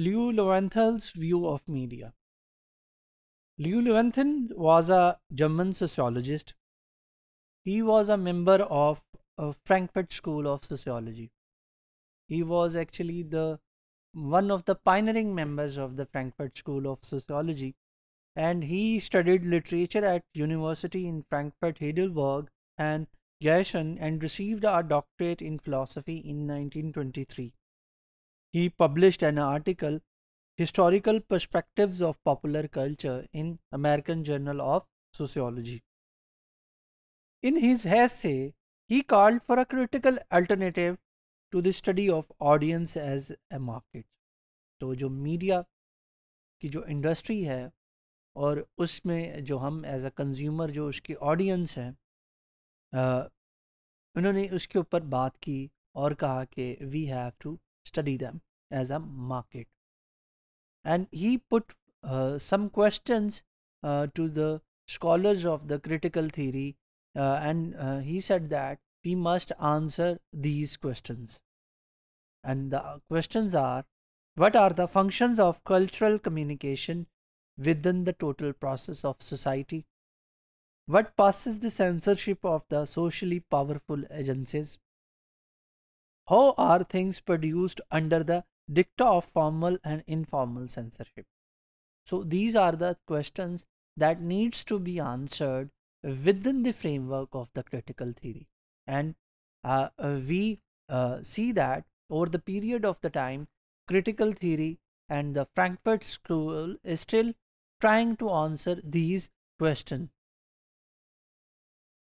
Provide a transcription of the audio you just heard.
Liu Lewenthal's view of media. Liu Lewenthal was a German sociologist. He was a member of a Frankfurt School of Sociology. He was actually the one of the pioneering members of the Frankfurt School of Sociology and he studied literature at University in Frankfurt Heidelberg and Gießen and received a doctorate in philosophy in 1923. He published an article, Historical Perspectives of Popular Culture, in American Journal of Sociology. In his essay, he called for a critical alternative to the study of audience as a market. to jo media ki jo industry hai aur usme jo hum as a consumer jo uski audience hai unhone uske upar baat ki aur kaha कहा we have to study them as a market. And he put uh, some questions uh, to the scholars of the critical theory uh, and uh, he said that we must answer these questions. And the uh, questions are what are the functions of cultural communication within the total process of society? What passes the censorship of the socially powerful agencies? How are things produced under the dicta of formal and informal censorship? So these are the questions that needs to be answered within the framework of the critical theory. And uh, uh we uh, see that over the period of the time, critical theory and the Frankfurt School is still trying to answer these questions